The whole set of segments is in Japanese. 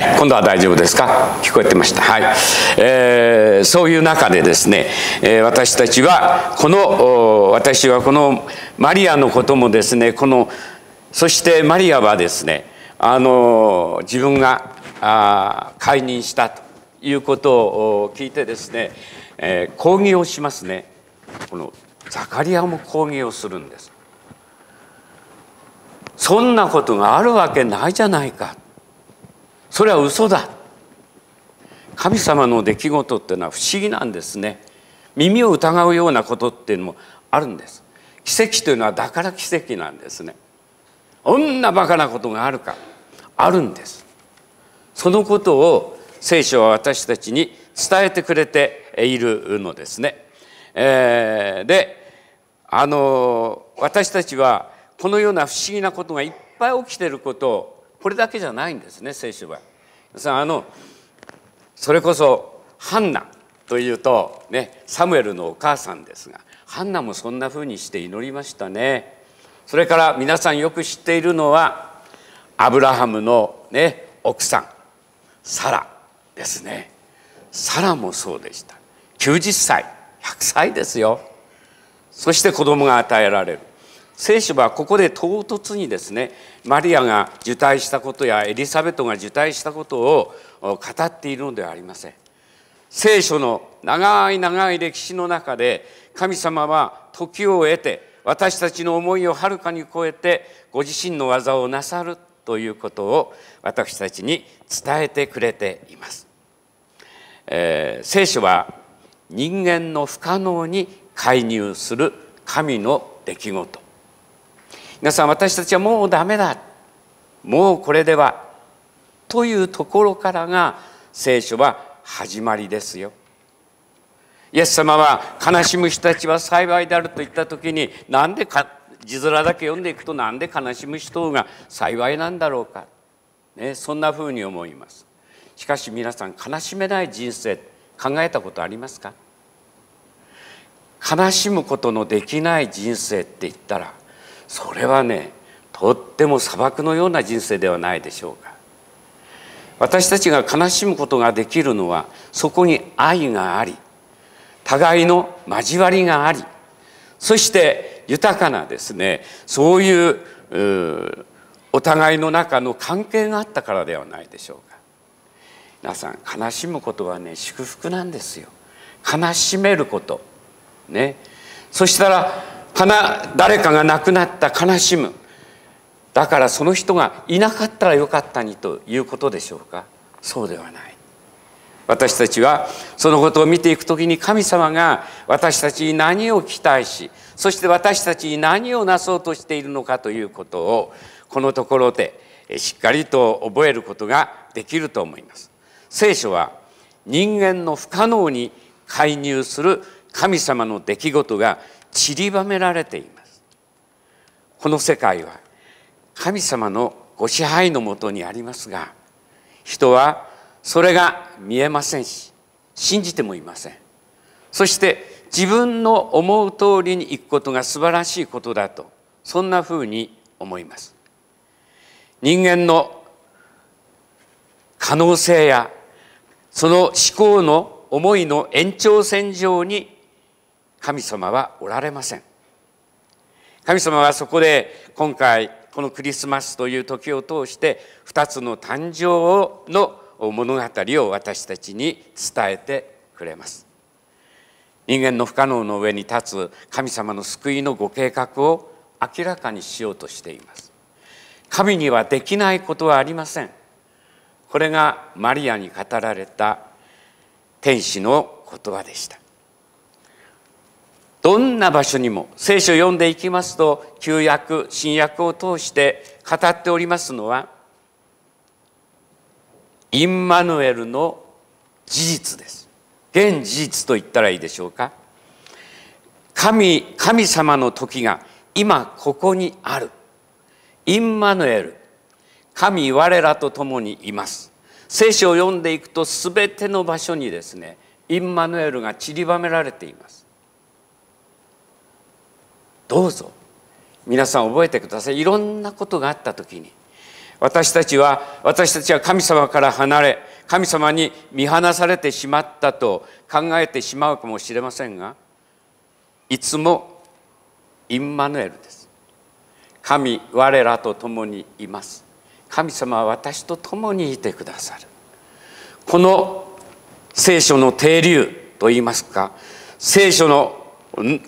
はい、今度は大丈夫ですか聞こえてました、はいえー、そういう中でですね、えー、私たちはこの私はこのマリアのこともですねこのそしてマリアはですねあの自分があ解任したということを聞いてですね、えー、抗議をしますねこのザカリアも抗議をするんですそんなことがあるわけないじゃないかそれは嘘だ神様の出来事っていうのは不思議なんですね耳を疑うようなことっていうのもあるんです奇跡というのはだから奇跡なんですね女バカなことがあるかあるんですそのことを聖書は私たちに伝えてくれているのですね、えー、であの私たちはこのような不思議なことがいっぱい起きてることをこれだけじゃないんですね聖書は。さあのそれこそハンナというと、ね、サムエルのお母さんですがハンナもそんなふうにして祈りましたね。それから皆さんよく知っているのはアブラハムの、ね、奥さんサラですね。サラもそうでした90歳100歳ですよそして子供が与えられる聖書はここで唐突にですねマリアが受胎したことやエリザベトが受胎したことを語っているのではありません聖書の長い長い歴史の中で神様は時を経て私たちの思いをはるかに超えてご自身の技をなさるということを私たちに伝えてくれています、えー、聖書は人間の不可能に介入する神の出来事皆さん私たちはもうダメだもうこれではというところからが聖書は始まりですよ。イエス様は悲しむ人たちは幸いであると言った時になんでか字面だけ読んでいくとなんで悲しむ人が幸いなんだろうか、ね、そんなふうに思います。しかし皆さん悲しめない人生考えたことありますか悲しむことのできない人生って言ったらそれはねとっても砂漠のような人生ではないでしょうか私たちが悲しむことができるのはそこに愛があり互いの交わりがありそして豊かなですねそういうお互いの中の関係があったからではないでしょうか皆さん悲しむことはね祝福なんですよ悲しめることねそしたら誰かが亡くなった悲しむだからその人がいなかったらよかったにということでしょうかそうではない私たちはそのことを見ていく時に神様が私たちに何を期待しそして私たちに何をなそうとしているのかということをこのところでしっかりと覚えることができると思います聖書は人間の不可能に介入する神様の出来事が散りばめられていますこの世界は神様のご支配のもとにありますが人はそれが見えませんし信じてもいませんそして自分の思う通りに行くことが素晴らしいことだとそんなふうに思います人間の可能性やその思考の思いの延長線上に神様はおられません神様はそこで今回このクリスマスという時を通して2つの誕生の物語を私たちに伝えてくれます人間の不可能の上に立つ神様の救いのご計画を明らかにしようとしています神にはできないことはありませんこれがマリアに語られた天使の言葉でしたどんな場所にも聖書を読んでいきますと旧約新約を通して語っておりますのはインマヌエルの事実です現事実と言ったらいいでしょうか神神様の時が今ここにあるインマヌエル神我らと共にいます聖書を読んでいくと全ての場所にですねインマヌエルが散りばめられていますどうぞ皆さん覚えてくださいいろんなことがあった時に私たちは私たちは神様から離れ神様に見放されてしまったと考えてしまうかもしれませんがいつもインマヌエルです神我らと共にいます神様は私と共にいてくださるこの聖書の停留といいますか聖書の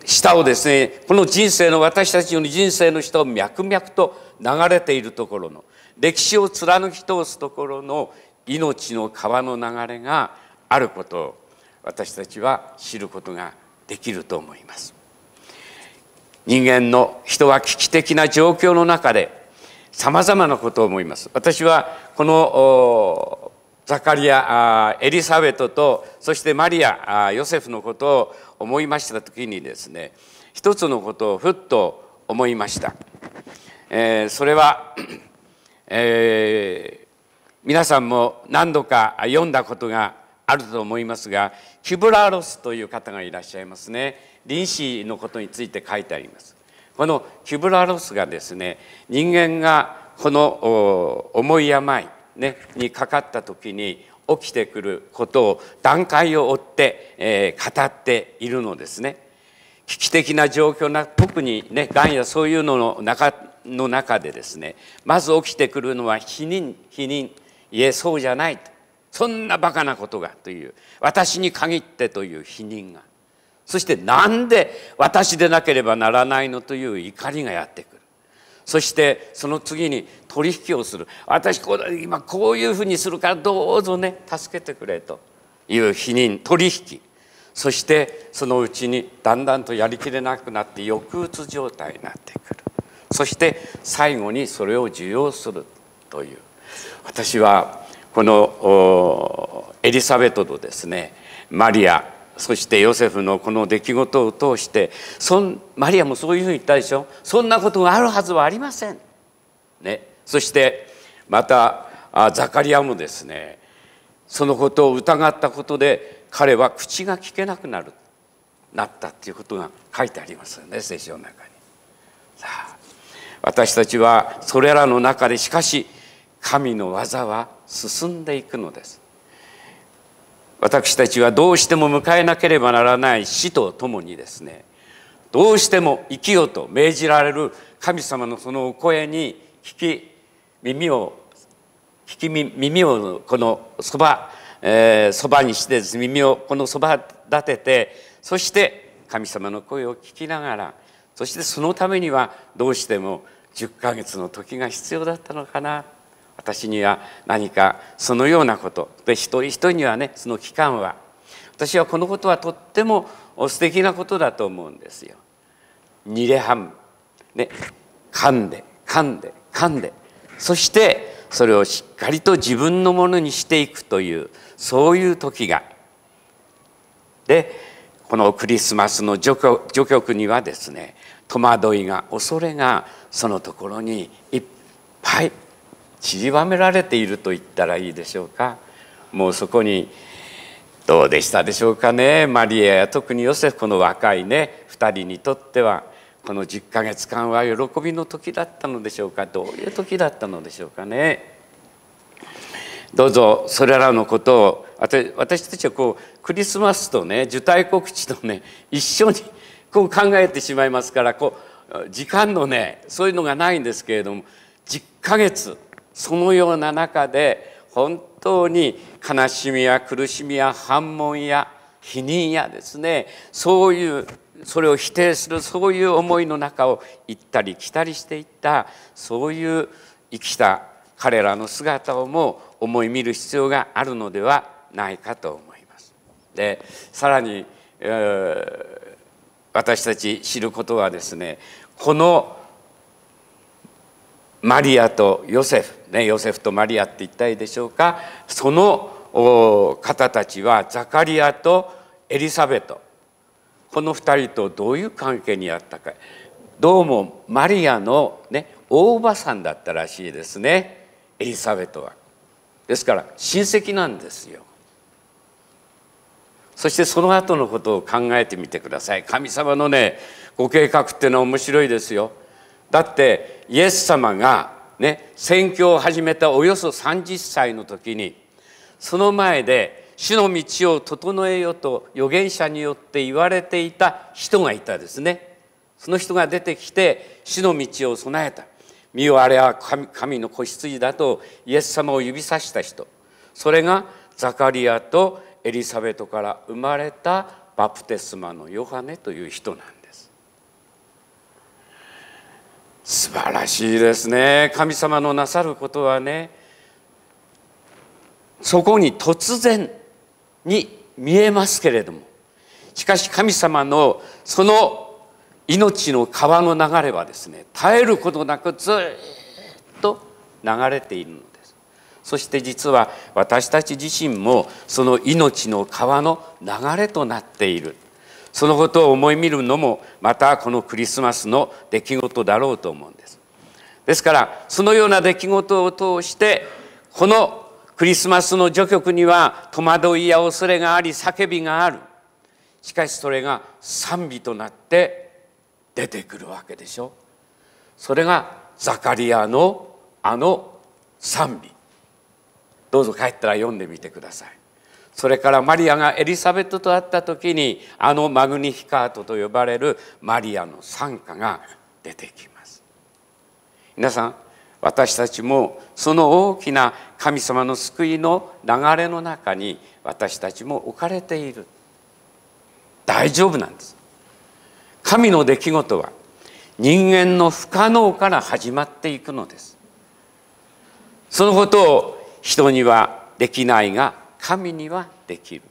下をですねこの人生の私たちの人生の下を脈々と流れているところの歴史を貫き通すところの命の川の流れがあることを私たちは知ることができると思います。人間の人は危機的な状況の中でさまざまなことを思います。私はこのザカリアエリザベトとそしてマリアヨセフのことを思いました時にですね一つのことをふっと思いました、えー、それは、えー、皆さんも何度か読んだことがあると思いますがキュブラーロスという方がいらっしゃいますね林氏のことについて書いてありますこのキュブラーロスがですね人間がこの重い病、ね、にかかった時に起きてくることを段階を追って、えー、語っているのですね。危機的な状況な特にねがんやそういうのの中の中でですねまず起きてくるのは否認否認いえそうじゃないとそんなバカなことがという私に限ってという否認がそしてなんで私でなければならないのという怒りがやってくるそしてその次に取引をする私こう今こういうふうにするからどうぞね助けてくれという否認取引そしてそのうちにだんだんとやりきれなくなって抑うつ状態になってくるそして最後にそれを受容するという私はこのエリザベトとですねマリアそしてヨセフのこの出来事を通してそんマリアもそういうふうに言ったでしょそんなことがあるはずはありません。ね、そしてまたあザカリアもですねそのことを疑ったことで彼は口が聞けなくなるなったっていうことが書いてありますよね聖書の中に。さあ私たちはそれらの中でしかし神の技は進んでいくのです。私たちはどうしても迎えなければならない死とともにですねどうしても生きようと命じられる神様のそのお声に聞き耳を聞き耳をこのそば、えー、そばにして耳をこのそば立ててそして神様の声を聞きながらそしてそのためにはどうしても10ヶ月の時が必要だったのかな私には何かそのようなことで一人一人にはねその期間は私はこのことはとっても素敵なことだと思うんですよ。にレハんね、噛んで噛んで噛んでそしてそれをしっかりと自分のものにしていくというそういう時がでこのクリスマスの序曲にはですね戸惑いが恐れがそのところにいっぱい散りばめられていると言ったらいいでしょうかもうそこにどうでしたでしょうかねマリアや特にヨセフこの若いね2人にとってはこの10ヶ月間は喜びの時だったのでしょうかどういう時だったのでしょうかね。どうぞそれらのことを私たちはこうクリスマスとね受胎告知とね一緒にこう考えてしまいますからこう時間のねそういうのがないんですけれども10ヶ月そのような中で本当に悲しみや苦しみや反問や否認やですねそういうそれを否定するそういう思いの中を行ったり来たりしていったそういう生きた彼らの姿をも思い見る必要があるのではないかと思います。でさらに、えー、私たち知ることはですねこのマリアとヨセフ、ね、ヨセフとマリアって一体でしょうかその方たちはザカリアとエリザベトこの2人とどういう関係にあったかどうもマリアの、ね、大ばさんだったらしいですねエリザベトは。ですから親戚なんですよ。そしてその後のことを考えてみてください。神様のねご計画っていうのは面白いですよ。だってイエス様がね宣教を始めたおよそ30歳の時にその前で主の道を整えよと預言者によって言われていた人がいたですねその人が出てきて主の道を備えた身をあれは神の子羊だとイエス様を指さした人それがザカリアとエリザベトから生まれたバプテスマのヨハネという人なんです。素晴らしいですね神様のなさることはねそこに突然に見えますけれどもしかし神様のその命の川の流れはですね絶えることなくずっと流れているのですそして実は私たち自身もその命の川の流れとなっているそのことを思い見るのもまたこのクリスマスの出来事だろうと思うんですですからそのような出来事を通してこのクリスマスの序曲には戸惑いや恐れがあり叫びがあるしかしそれが賛美となって出てくるわけでしょそれがザカリアのあの賛美どうぞ帰ったら読んでみてくださいそれからマリアがエリザベトと会った時にあのマグニフィカートと呼ばれるマリアの賛歌が出てきます皆さん私たちもその大きな神様の救いの流れの中に私たちも置かれている大丈夫なんです神の出来事は人間の不可能から始まっていくのですそのことを人にはできないが神にはできる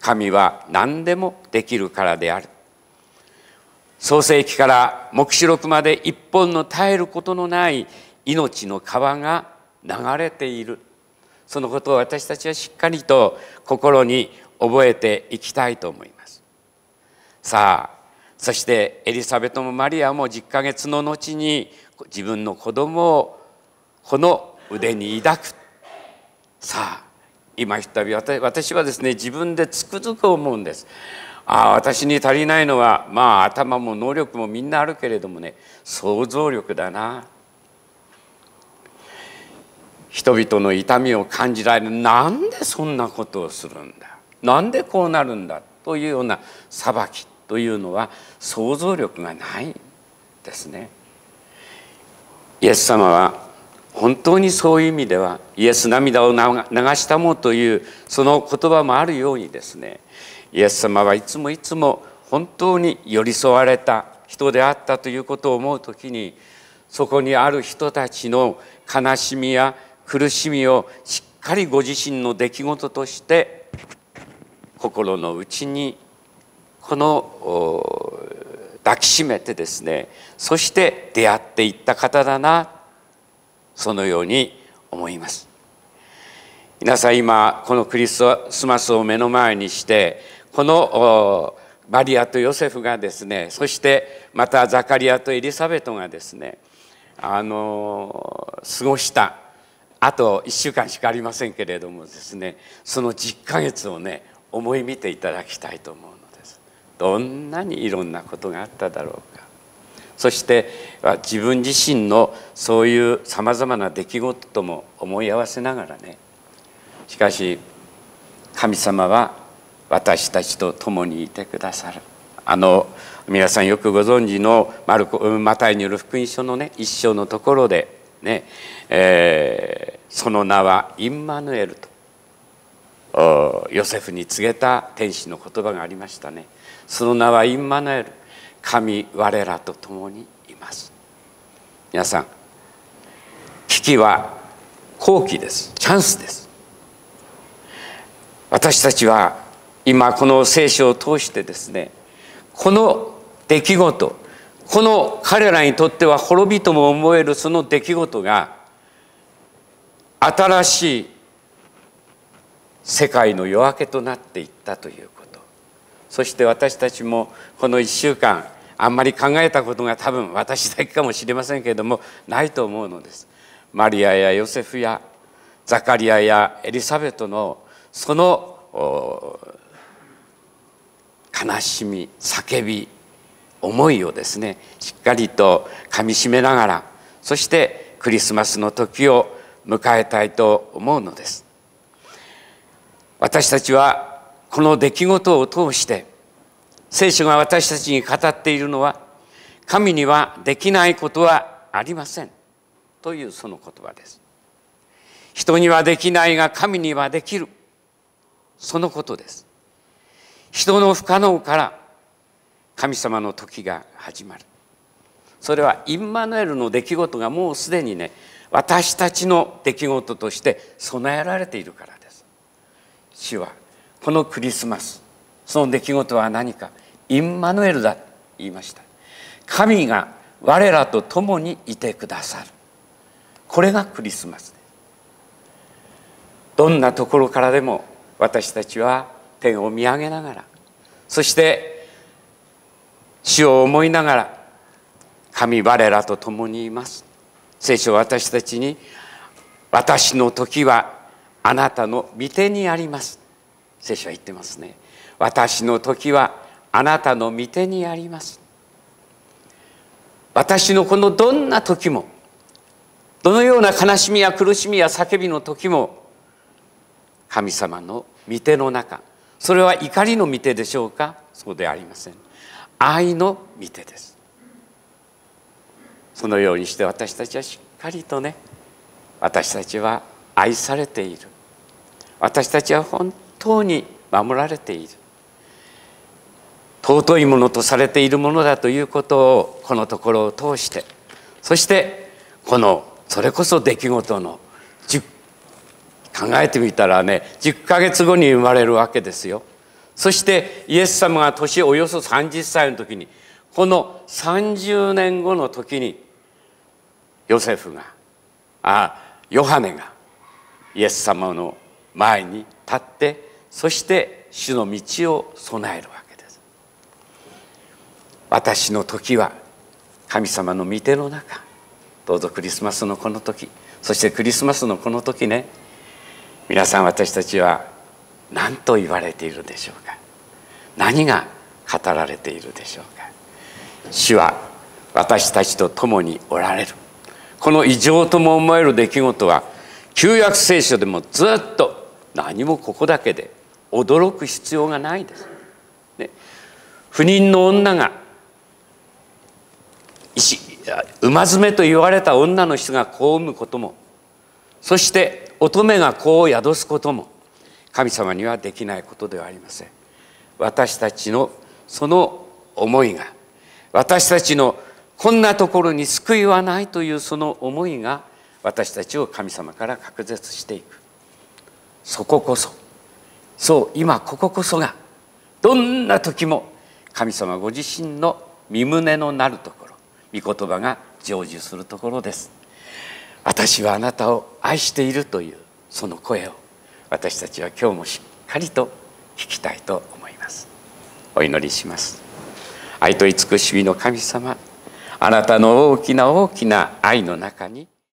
神は何でもできるからである創世紀から黙示録まで一本の絶えることのない命の川が流れているそのことを私たちはしっかりと心に覚えていきたいと思いますさあそしてエリザベトもマリアも10ヶ月の後に自分の子供をこの腕に抱くさあ今ひったび私はですね自分でつくづく思うんです。ああ私に足りないのはまあ頭も能力もみんなあるけれどもね想像力だな人々の痛みを感じられるなんでそんなことをするんだなんでこうなるんだというような裁きというのは想像力がないですね。イエス様は本当にそういう意味ではイエス涙を流したもというその言葉もあるようにですねイエス様はいつもいつも本当に寄り添われた人であったということを思う時にそこにある人たちの悲しみや苦しみをしっかりご自身の出来事として心の内にこの抱きしめてですねそして出会っていった方だなそのように思います皆さん今このクリスマスを目の前にしてこのマリアとヨセフがですねそしてまたザカリアとエリザベトがですねあの過ごしたあと1週間しかありませんけれどもですねその10ヶ月をね思い見ていただきたいと思うのですどんなにいろんなことがあっただろうそして自分自身のそういうさまざまな出来事とも思い合わせながらねしかし神様は私たちと共にいてくださるあの皆さんよくご存知のマルコマタイによる福音書のね一章のところでね、えー、その名はインマヌエルとヨセフに告げた天使の言葉がありましたね。その名はインマヌエル神我らと共にいます皆さん危機は好機ですチャンスです私たちは今この聖書を通してですねこの出来事この彼らにとっては滅びとも思えるその出来事が新しい世界の夜明けとなっていったということそして私たちもこの1週間あんまり考えたことが多分私だけかもしれませんけれどもないと思うのですマリアやヨセフやザカリアやエリザベトのその悲しみ叫び思いをですねしっかりとかみしめながらそしてクリスマスの時を迎えたいと思うのです私たちはこの出来事を通して聖書が私たちに語っているのは神にはできないことはありませんというその言葉です人にはできないが神にはできるそのことです人の不可能から神様の時が始まるそれはインマヌエルの出来事がもうすでにね私たちの出来事として備えられているからです主はこのクリスマスその出来事は何かインマヌエルだと言いました神が我らと共にいてくださるこれがクリスマスどんなところからでも私たちは天を見上げながらそして主を思いながら神我らと共にいます聖書は私たちに私の時はあなたの御手にあります聖書は言ってますね私の時はあなたの御手にあります私のこのどんな時もどのような悲しみや苦しみや叫びの時も神様の御手の中それは怒りの御手でしょうかそうでありません愛の御手ですそのようにして私たちはしっかりとね私たちは愛されている私たちは本当に守られている尊いものとされているものだということをこのところを通してそしてこのそれこそ出来事の考えてみたらね10ヶ月後に生まれるわけですよ。そしてイエス様が年およそ30歳の時にこの30年後の時にヨセフがあヨハネがイエス様の前に立ってそして主の道を備えるわけです私の時は神様の御手の中どうぞクリスマスのこの時そしてクリスマスのこの時ね皆さん私たちは何と言われているでしょうか何が語られているでしょうか主は私たちと共におられるこの異常とも思える出来事は旧約聖書でもずっと何もここだけで驚く必要がないです。ね、不妊の女が石馬詰めと言われた女の人が子を産むこともそして乙女が子を宿すことも神様にはできないことではありません。私たちのその思いが私たちのこんなところに救いはないというその思いが私たちを神様から隔絶していくそここそそう今こここそがどんな時も神様ご自身の身胸のなるところ御言葉が成就するところです私はあなたを愛しているというその声を私たちは今日もしっかりと聞きたいと思いますお祈りします愛と慈しみの神様あなたの大きな大きな愛の中に